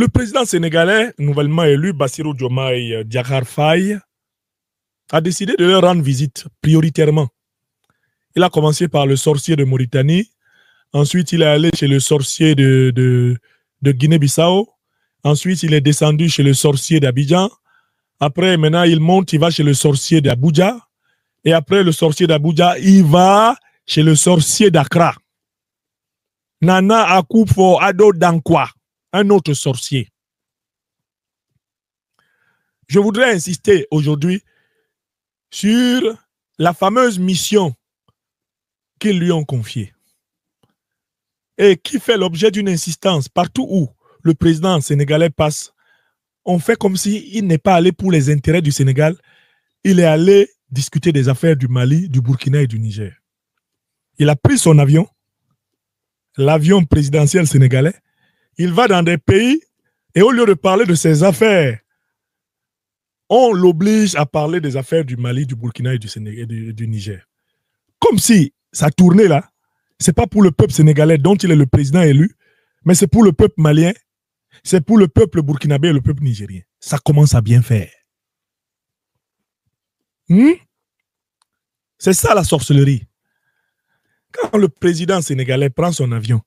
Le président sénégalais, nouvellement élu, Bassirou Diomaye euh, Diakhar Faye, a décidé de leur rendre visite prioritairement. Il a commencé par le sorcier de Mauritanie, ensuite il est allé chez le sorcier de, Guinée-Bissau, ensuite il est descendu chez le sorcier d'Abidjan, après maintenant il monte, il va chez le sorcier d'Abuja, et après le sorcier d'Abuja, il va chez le sorcier d'Akra. Nana Akoufo Ado Dankwa un autre sorcier. Je voudrais insister aujourd'hui sur la fameuse mission qu'ils lui ont confiée et qui fait l'objet d'une insistance partout où le président sénégalais passe. On fait comme s'il n'est pas allé pour les intérêts du Sénégal, il est allé discuter des affaires du Mali, du Burkina et du Niger. Il a pris son avion, l'avion présidentiel sénégalais, il va dans des pays et au lieu de parler de ses affaires, on l'oblige à parler des affaires du Mali, du Burkina et du, Sénégal, du, Niger. Comme si ça tournait là, c'est pas pour le peuple sénégalais dont il est le président élu, mais c'est pour le peuple malien, c'est pour le peuple burkinabé et le peuple nigérien. Ça commence à bien faire. Hmm? C'est ça la sorcellerie. Quand le président sénégalais prend son avion,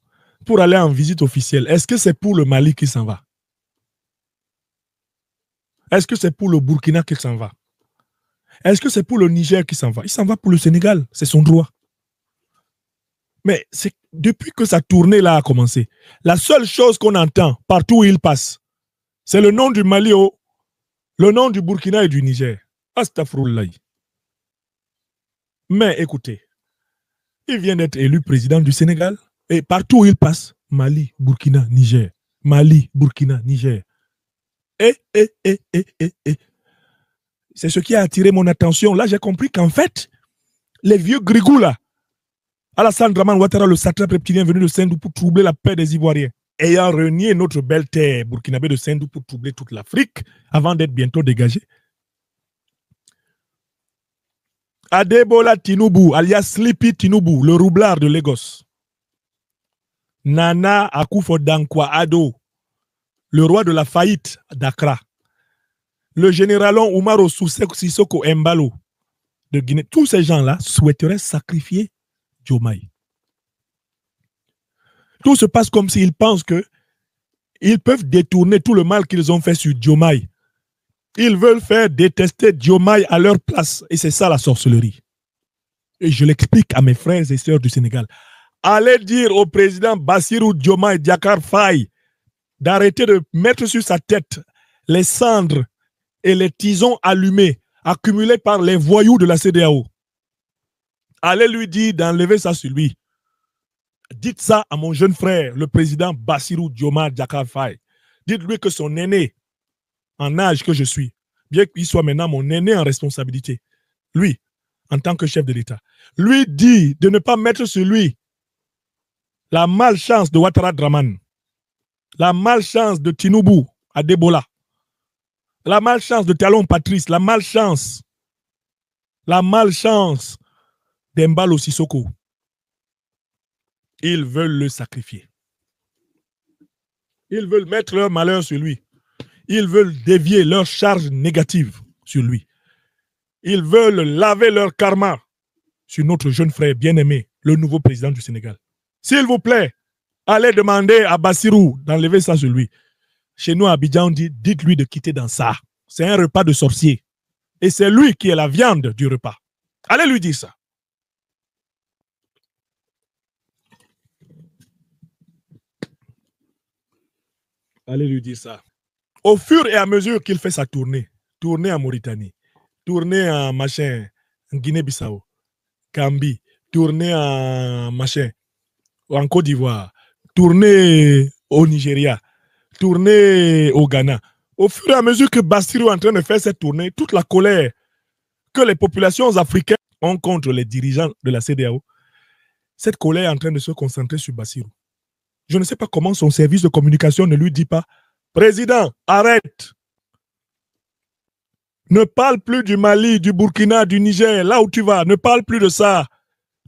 pour aller en visite officielle, est-ce que c'est pour le Mali qu'il s'en va Est-ce que c'est pour le Burkina qu'il s'en va Est-ce que c'est pour le Niger qu'il s'en va Il s'en va pour le Sénégal, c'est son droit. Mais depuis que sa tournée là a commencé, la seule chose qu'on entend partout où il passe, c'est le nom du Mali, le nom du Burkina et du Niger. Astafroulaï. Mais écoutez, il vient d'être élu président du Sénégal. Et partout où il passe, Mali, Burkina, Niger. Mali, Burkina, Niger. Et, et, et, et, et, C'est ce qui a attiré mon attention. Là, j'ai compris qu'en fait, les vieux grigous là, Alassane Draman Ouattara, le satrape reptilien venu de Sindhou pour troubler la paix des Ivoiriens, ayant renié notre belle terre burkinabé de Sindhou pour troubler toute l'Afrique avant d'être bientôt dégagé. Adebola Tinubu, alias Sleepy Tinubu, le roublard de Lagos, Nana Akufo Dankwa Ado, le roi de la faillite d'Akra, le général Oumaro Sissoko Mbalo de Guinée, tous ces gens-là souhaiteraient sacrifier Jomai. Tout se passe comme s'ils pensent qu'ils peuvent détourner tout le mal qu'ils ont fait sur Jomai. Ils veulent faire détester Jomai à leur place. Et c'est ça la sorcellerie. Et je l'explique à mes frères et sœurs du Sénégal. Allez dire au président Bassirou Dioma Diakar Faye d'arrêter de mettre sur sa tête les cendres et les tisons allumés accumulés par les voyous de la CDAO. Allez lui dire d'enlever ça sur lui. Dites ça à mon jeune frère, le président Bassirou Dioma Diakar Faye. Dites-lui que son aîné, en âge que je suis, bien qu'il soit maintenant mon aîné en responsabilité, lui, en tant que chef de l'État, lui dit de ne pas mettre sur lui la malchance de Ouattara Draman, la malchance de Tinubu à Debola, la malchance de Talon Patrice, la malchance, la malchance d'Embalo Sissoko. Ils veulent le sacrifier. Ils veulent mettre leur malheur sur lui. Ils veulent dévier leur charge négative sur lui. Ils veulent laver leur karma sur notre jeune frère bien-aimé, le nouveau président du Sénégal. S'il vous plaît, allez demander à Bassirou d'enlever ça sur lui. Chez nous, à Abidjan, dit, dites-lui de quitter dans ça. C'est un repas de sorcier. Et c'est lui qui est la viande du repas. Allez lui dire ça. Allez lui dire ça. Au fur et à mesure qu'il fait sa tournée, tournée à Mauritanie, tournée à machin, Guinée-Bissau, Cambi, tournée à machin, en Côte d'Ivoire, tourner au Nigeria, tourner au Ghana. Au fur et à mesure que Bassirou est en train de faire cette tournée, toute la colère que les populations africaines ont contre les dirigeants de la CDAO, cette colère est en train de se concentrer sur Bassirou. Je ne sais pas comment son service de communication ne lui dit pas Président, arrête Ne parle plus du Mali, du Burkina, du Niger, là où tu vas, ne parle plus de ça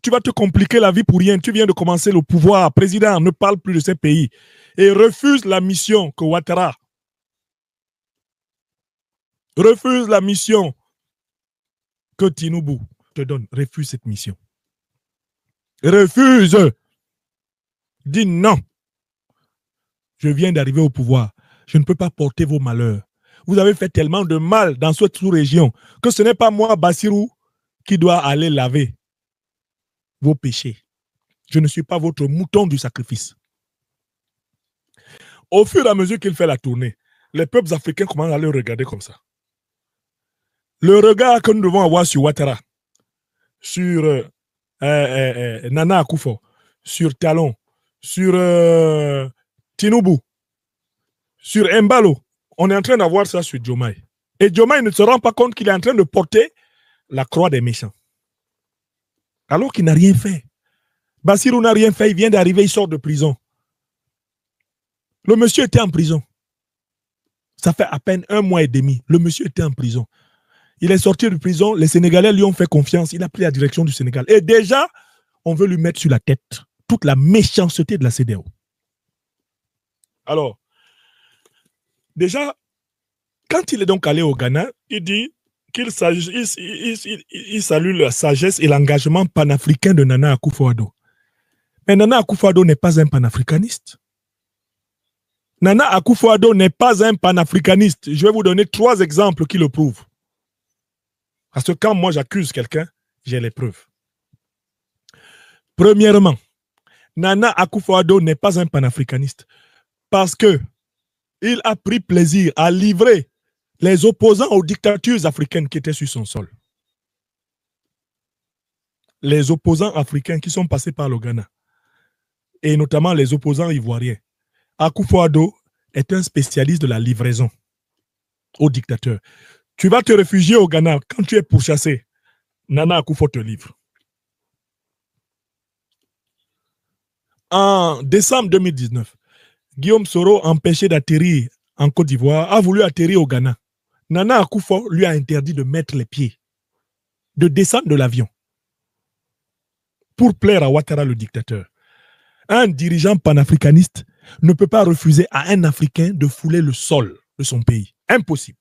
tu vas te compliquer la vie pour rien. Tu viens de commencer le pouvoir. Président, ne parle plus de ces pays. Et refuse la mission que Ouattara refuse la mission que Tinubu te donne. Refuse cette mission. Refuse. Dis non. Je viens d'arriver au pouvoir. Je ne peux pas porter vos malheurs. Vous avez fait tellement de mal dans cette sous-région que ce n'est pas moi, Bassirou, qui dois aller laver vos péchés. Je ne suis pas votre mouton du sacrifice. Au fur et à mesure qu'il fait la tournée, les peuples africains commencent à le regarder comme ça. Le regard que nous devons avoir sur Ouattara, sur euh, euh, euh, Nana Akufo, sur Talon, sur Tinubu, sur Mbalo, on est en train d'avoir ça sur Jomai. Et Jomai ne se rend pas compte qu'il est en train de porter la croix des méchants alors qu'il n'a rien fait. Bassirou n'a rien fait, il vient d'arriver, il sort de prison. Le monsieur était en prison. Ça fait à peine un mois et demi. Le monsieur était en prison. Il est sorti de prison, les Sénégalais lui ont fait confiance, il a pris la direction du Sénégal. Et déjà, on veut lui mettre sur la tête toute la méchanceté de la CDO. Alors, déjà, quand il est donc allé au Ghana, il dit qu'il salue la sagesse et l'engagement panafricain de Nana akufo Mais Nana akufo n'est pas un panafricaniste. Nana akufo n'est pas un panafricaniste. Je vais vous donner trois exemples qui le prouvent. Parce que quand moi j'accuse quelqu'un, j'ai les preuves. Premièrement, Nana akufo n'est pas un panafricaniste parce que il a pris plaisir à livrer les opposants aux dictatures africaines qui étaient sur son sol. Les opposants africains qui sont passés par le Ghana, et notamment les opposants ivoiriens. Akufo-Addo est un spécialiste de la livraison aux dictateurs. Tu vas te réfugier au Ghana quand tu es pourchassé. Nana Akufo te livre. En décembre 2019, Guillaume Soro, empêché d'atterrir en Côte d'Ivoire, a voulu atterrir au Ghana. Nana Akufo lui a interdit de mettre les pieds, de descendre de l'avion pour plaire à Ouattara le dictateur. Un dirigeant panafricaniste ne peut pas refuser à un Africain de fouler le sol de son pays. Impossible.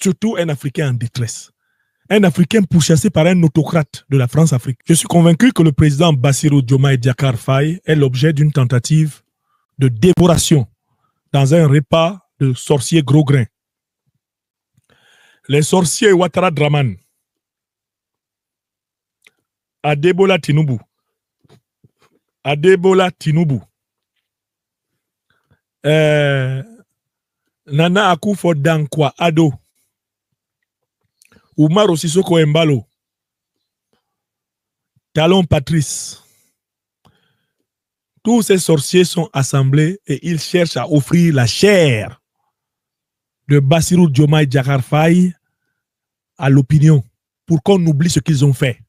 Surtout un Africain en détresse. Un Africain pourchassé par un autocrate de la France-Afrique. Je suis convaincu que le président Bassirou Diomaye Diakar Faye est l'objet d'une tentative de dévoration dans un repas le sorcier gros grain Les sorciers Ouattara Draman, Adebola Tinubu, Adebola Tinubu, euh, Nana Akufo Dankwa Ado, Oumar Osisoko Embalo, Talon Patrice, tous ces sorciers sont assemblés et ils cherchent à offrir la chair de Bassirou Diomaye à l'opinion pour qu'on oublie ce qu'ils ont fait.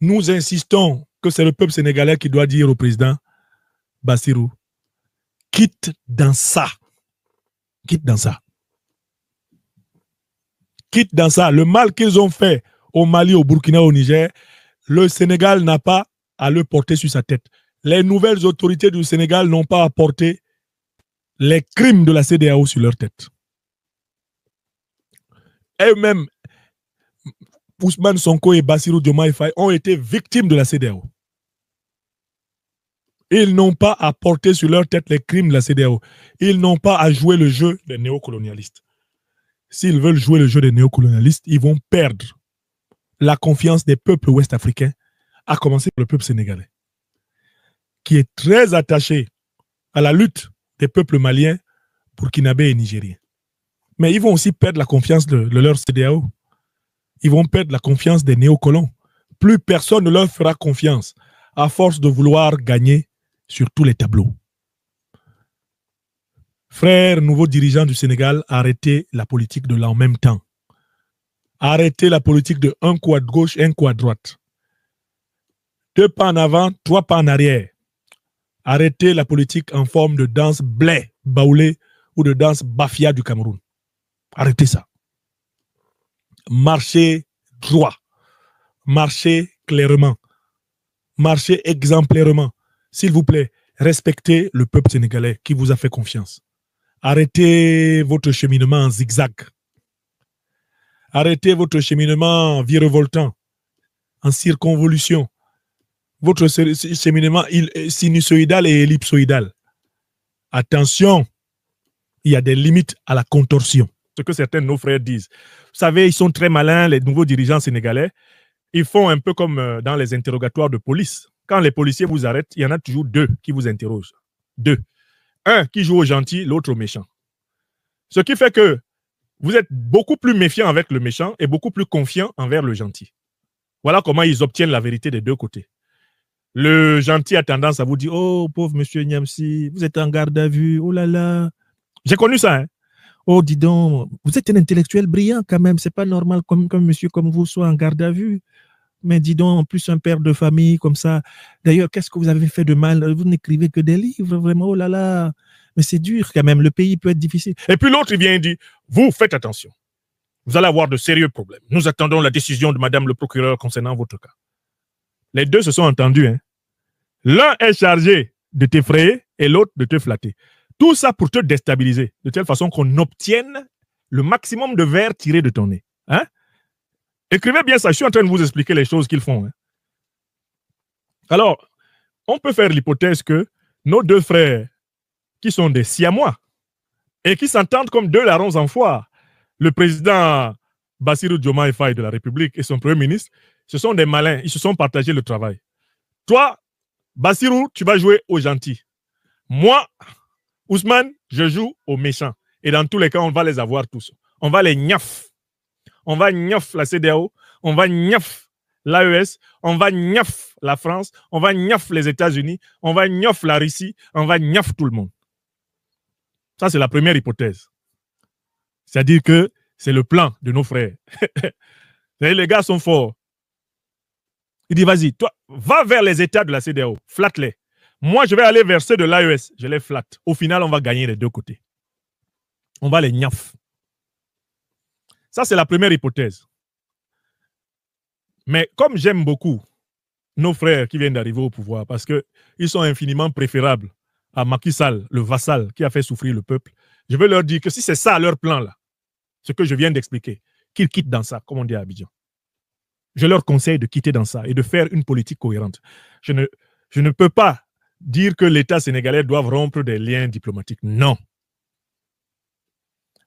Nous insistons que c'est le peuple sénégalais qui doit dire au président Bassirou, quitte dans ça. Quitte dans ça. Quitte dans ça. Le mal qu'ils ont fait au Mali, au Burkina, au Niger, le Sénégal n'a pas à le porter sur sa tête. Les nouvelles autorités du Sénégal n'ont pas à porter les crimes de la CDAO sur leur tête. Eux-mêmes, Ousmane Sonko et Bassirou Diomaye Faye ont été victimes de la CDAO. Ils n'ont pas à porter sur leur tête les crimes de la CDAO. Ils n'ont pas à jouer le jeu des néocolonialistes. S'ils veulent jouer le jeu des néocolonialistes, ils vont perdre la confiance des peuples ouest-africains, à commencer par le peuple sénégalais, qui est très attaché à la lutte des peuples maliens, burkinabés et nigériens. Mais ils vont aussi perdre la confiance de, leur CDAO. Ils vont perdre la confiance des néocolons. Plus personne ne leur fera confiance à force de vouloir gagner sur tous les tableaux. Frères, nouveaux dirigeants du Sénégal, arrêtez la politique de là en même temps. Arrêtez la politique de un coup à gauche, un coup à droite. Deux pas en avant, trois pas en arrière. Arrêtez la politique en forme de danse blé, baoulé ou de danse bafia du Cameroun. Arrêtez ça. Marchez droit. Marchez clairement. Marchez exemplairement. S'il vous plaît, respectez le peuple sénégalais qui vous a fait confiance. Arrêtez votre cheminement en zigzag. Arrêtez votre cheminement en virevoltant, en circonvolution votre séminement, sinusoïdal et ellipsoïdal. Attention, il y a des limites à la contorsion. Ce que certains de nos frères disent. Vous savez, ils sont très malins, les nouveaux dirigeants sénégalais. Ils font un peu comme euh, dans les interrogatoires de police. Quand les policiers vous arrêtent, il y en a toujours deux qui vous interrogent. Deux. Un qui joue au gentil, l'autre au méchant. Ce qui fait que vous êtes beaucoup plus méfiant avec le méchant et beaucoup plus confiant envers le gentil. Voilà comment ils obtiennent la vérité des deux côtés. Le gentil a tendance à vous dire Oh, pauvre monsieur Niamsi, vous êtes en garde à vue, oh là là. J'ai connu ça. Hein? Oh, dis donc, vous êtes un intellectuel brillant quand même, c'est pas normal comme, monsieur comme vous soit en garde à vue. Mais dis donc, en plus, un père de famille comme ça. D'ailleurs, qu'est-ce que vous avez fait de mal Vous n'écrivez que des livres, vraiment, oh là là. Mais c'est dur quand même, le pays peut être difficile. Et puis l'autre, il vient et dit Vous faites attention, vous allez avoir de sérieux problèmes. Nous attendons la décision de madame le procureur concernant votre cas. Les deux se sont entendus. Hein. L'un est chargé de t'effrayer et l'autre de te flatter. Tout ça pour te déstabiliser, de telle façon qu'on obtienne le maximum de verre tiré de ton nez. Hein. Écrivez bien ça, je suis en train de vous expliquer les choses qu'ils font. Hein. Alors, on peut faire l'hypothèse que nos deux frères, qui sont des Siamois, et qui s'entendent comme deux larrons en foire, le président Bassirou Diomaye Faye de la République et son premier ministre, ce sont des malins. Ils se sont partagés le travail. Toi, Bassirou, tu vas jouer aux gentils. Moi, Ousmane, je joue aux méchants. Et dans tous les cas, on va les avoir tous. On va les gnaf. On va gnaf la CDAO. On va la l'AES. On va gnaf la France. On va gnaf les États-Unis. On va gnaf la Russie. On va gnaf tout le monde. Ça, c'est la première hypothèse. C'est-à-dire que c'est le plan de nos frères. les gars sont forts. Il dit, vas-y, toi, va vers les États de la CDAO, flatte-les. Moi, je vais aller vers ceux de l'AES, je les flatte. Au final, on va gagner les deux côtés. On va les gnaf. Ça, c'est la première hypothèse. Mais comme j'aime beaucoup nos frères qui viennent d'arriver au pouvoir, parce qu'ils sont infiniment préférables à Macky Sall, le vassal qui a fait souffrir le peuple, je veux leur dire que si c'est ça leur plan-là, ce que je viens d'expliquer, qu'ils quittent dans ça, comme on dit à Abidjan je leur conseille de quitter dans ça et de faire une politique cohérente. Je ne, je ne peux pas dire que l'État sénégalais doit rompre des liens diplomatiques. Non.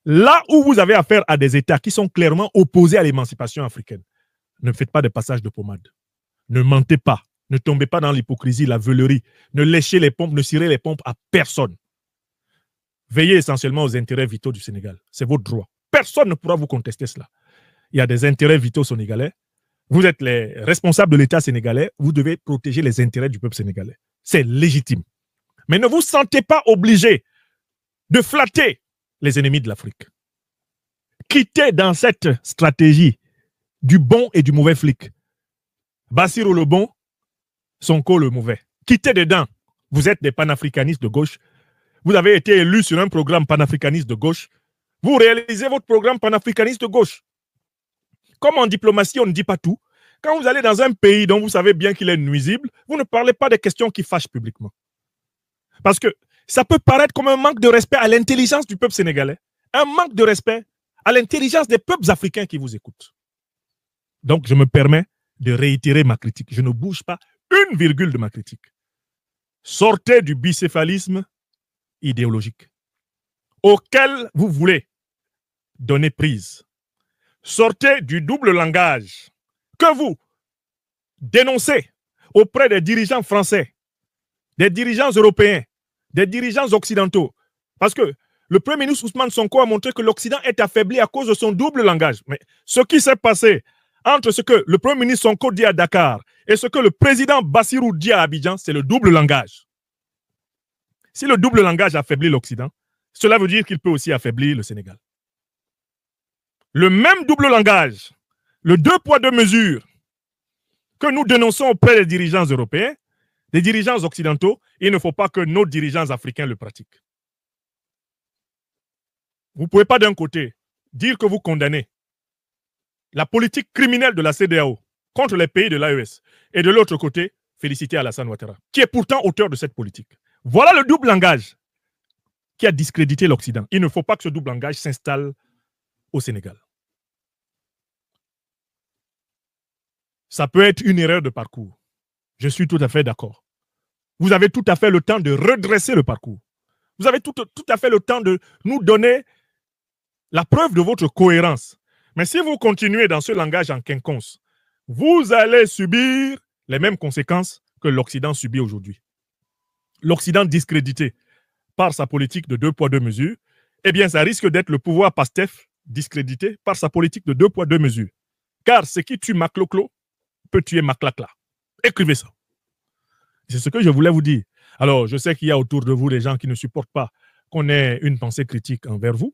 Là où vous avez affaire à des États qui sont clairement opposés à l'émancipation africaine, ne faites pas de passage de pommade. Ne mentez pas. Ne tombez pas dans l'hypocrisie, la veulerie. Ne léchez les pompes, ne cirez les pompes à personne. Veillez essentiellement aux intérêts vitaux du Sénégal. C'est votre droit. Personne ne pourra vous contester cela. Il y a des intérêts vitaux sénégalais vous êtes les responsables de l'État sénégalais, vous devez protéger les intérêts du peuple sénégalais. C'est légitime. Mais ne vous sentez pas obligé de flatter les ennemis de l'Afrique. Quittez dans cette stratégie du bon et du mauvais flic. Bassirou le bon, Sonko le mauvais. Quittez dedans. Vous êtes des panafricanistes de gauche. Vous avez été élu sur un programme panafricaniste de gauche. Vous réalisez votre programme panafricaniste de gauche. Comme en diplomatie, on ne dit pas tout. Quand vous allez dans un pays dont vous savez bien qu'il est nuisible, vous ne parlez pas des questions qui fâchent publiquement. Parce que ça peut paraître comme un manque de respect à l'intelligence du peuple sénégalais, un manque de respect à l'intelligence des peuples africains qui vous écoutent. Donc, je me permets de réitérer ma critique. Je ne bouge pas une virgule de ma critique. Sortez du bicéphalisme idéologique auquel vous voulez donner prise. Sortez du double langage que vous dénoncez auprès des dirigeants français, des dirigeants européens, des dirigeants occidentaux. Parce que le Premier ministre Ousmane Sonko a montré que l'Occident est affaibli à cause de son double langage. Mais ce qui s'est passé entre ce que le Premier ministre Sonko dit à Dakar et ce que le président Bassirou dit à Abidjan, c'est le double langage. Si le double langage affaiblit l'Occident, cela veut dire qu'il peut aussi affaiblir le Sénégal le même double langage, le deux poids, deux mesures que nous dénonçons auprès des dirigeants européens, des dirigeants occidentaux, il ne faut pas que nos dirigeants africains le pratiquent. Vous ne pouvez pas d'un côté dire que vous condamnez la politique criminelle de la CDAO contre les pays de l'AES et de l'autre côté féliciter Alassane Ouattara, qui est pourtant auteur de cette politique. Voilà le double langage qui a discrédité l'Occident. Il ne faut pas que ce double langage s'installe au Sénégal. Ça peut être une erreur de parcours. Je suis tout à fait d'accord. Vous avez tout à fait le temps de redresser le parcours. Vous avez tout, à fait le temps de nous donner la preuve de votre cohérence. Mais si vous continuez dans ce langage en quinconce, vous allez subir les mêmes conséquences que l'Occident subit aujourd'hui. L'Occident discrédité par sa politique de deux poids, deux mesures, eh bien, ça risque d'être le pouvoir PASTEF discrédité par sa politique de deux poids, deux mesures. Car ce qui tue Macloclo peut tuer Maclacla. Écrivez ça. C'est ce que je voulais vous dire. Alors, je sais qu'il y a autour de vous des gens qui ne supportent pas qu'on ait une pensée critique envers vous.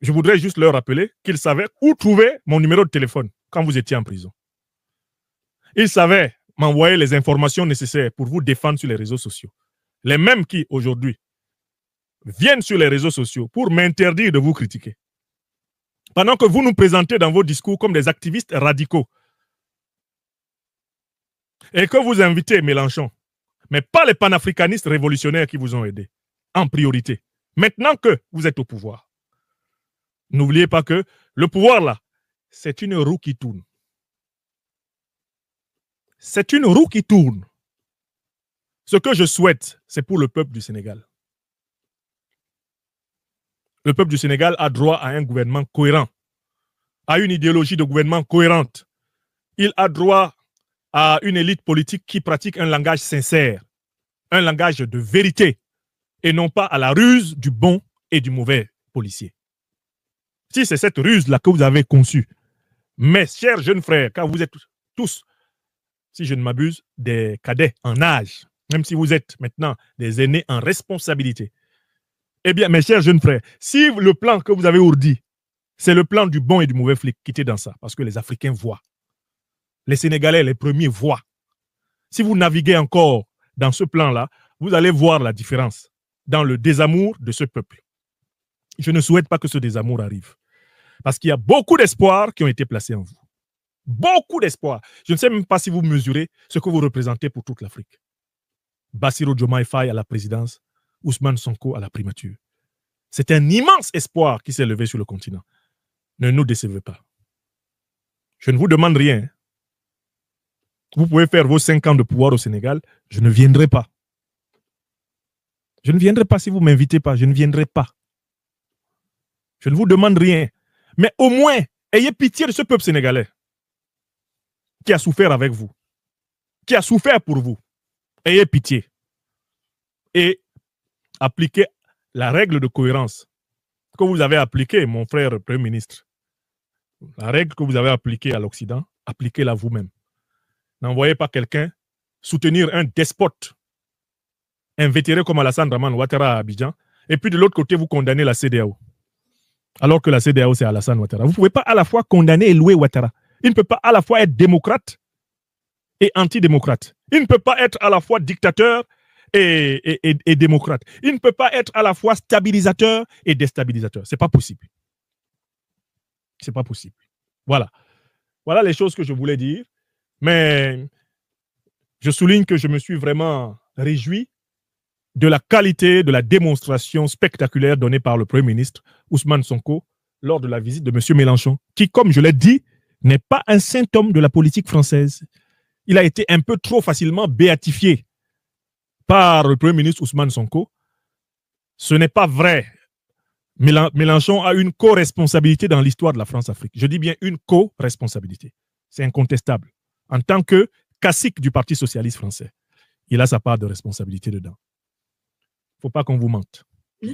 Je voudrais juste leur rappeler qu'ils savaient où trouver mon numéro de téléphone quand vous étiez en prison. Ils savaient m'envoyer les informations nécessaires pour vous défendre sur les réseaux sociaux. Les mêmes qui, aujourd'hui, viennent sur les réseaux sociaux pour m'interdire de vous critiquer pendant que vous nous présentez dans vos discours comme des activistes radicaux et que vous invitez Mélenchon, mais pas les panafricanistes révolutionnaires qui vous ont aidé en priorité, maintenant que vous êtes au pouvoir. N'oubliez pas que le pouvoir, là, c'est une roue qui tourne. C'est une roue qui tourne. Ce que je souhaite, c'est pour le peuple du Sénégal. Le peuple du Sénégal a droit à un gouvernement cohérent, à une idéologie de gouvernement cohérente. Il a droit à une élite politique qui pratique un langage sincère, un langage de vérité, et non pas à la ruse du bon et du mauvais policier. Si c'est cette ruse-là que vous avez conçue, mes chers jeunes frères, car vous êtes tous, si je ne m'abuse, des cadets en âge, même si vous êtes maintenant des aînés en responsabilité, eh bien, mes chers jeunes frères, si le plan que vous avez ourdi, c'est le plan du bon et du mauvais flic, quittez dans ça, parce que les Africains voient. Les Sénégalais, les premiers, voient. Si vous naviguez encore dans ce plan-là, vous allez voir la différence dans le désamour de ce peuple. Je ne souhaite pas que ce désamour arrive, parce qu'il y a beaucoup d'espoirs qui ont été placés en vous. Beaucoup d'espoir. Je ne sais même pas si vous mesurez ce que vous représentez pour toute l'Afrique. Bassirou Diomaye Faye à la présidence, Ousmane Sonko à la primature. C'est un immense espoir qui s'est levé sur le continent. Ne nous décevez pas. Je ne vous demande rien. Vous pouvez faire vos cinq ans de pouvoir au Sénégal. Je ne viendrai pas. Je ne viendrai pas si vous ne m'invitez pas. Je ne viendrai pas. Je ne vous demande rien. Mais au moins, ayez pitié de ce peuple sénégalais qui a souffert avec vous, qui a souffert pour vous. Ayez pitié. Et Appliquez la règle de cohérence que vous avez appliquée, mon frère Premier ministre. La règle que vous avez appliquée à l'Occident, appliquez-la vous-même. N'envoyez pas quelqu'un soutenir un despote un invétéré comme Alassane Raman, Ouattara à Abidjan, et puis de l'autre côté, vous condamnez la CDAO. Alors que la CDAO, c'est Alassane Ouattara. Vous ne pouvez pas à la fois condamner et louer Ouattara. Il ne peut pas à la fois être démocrate et antidémocrate. Il ne peut pas être à la fois dictateur et, démocrate. Il ne peut pas être à la fois stabilisateur et déstabilisateur. C'est pas possible. C'est pas possible. Voilà. Voilà les choses que je voulais dire. Mais je souligne que je me suis vraiment réjoui de la qualité de la démonstration spectaculaire donnée par le Premier ministre Ousmane Sonko lors de la visite de M. Mélenchon, qui, comme je l'ai dit, n'est pas un symptôme de la politique française. Il a été un peu trop facilement béatifié par le Premier ministre Ousmane Sonko, ce n'est pas vrai. Mélenchon a une co-responsabilité dans l'histoire de la France-Afrique. Je dis bien une co-responsabilité. C'est incontestable. En tant que cacique du Parti socialiste français, il a sa part de responsabilité dedans. Il ne faut pas qu'on vous mente.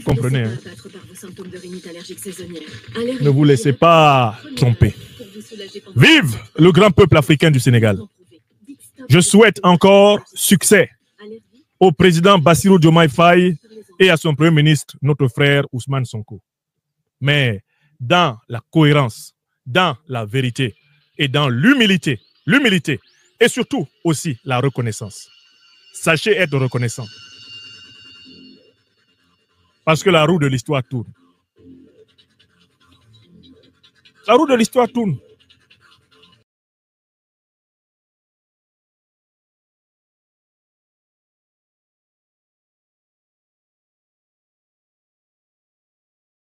comprenez. Hein. ne vous laissez pas tromper. Vive le grand peuple africain du Sénégal. Je souhaite encore succès au président Bassirou Diomaye Faye et à son premier ministre, notre frère Ousmane Sonko. Mais dans la cohérence, dans la vérité et dans l'humilité, l'humilité et surtout aussi la reconnaissance. Sachez être reconnaissant. Parce que la roue de l'histoire tourne. La roue de l'histoire tourne.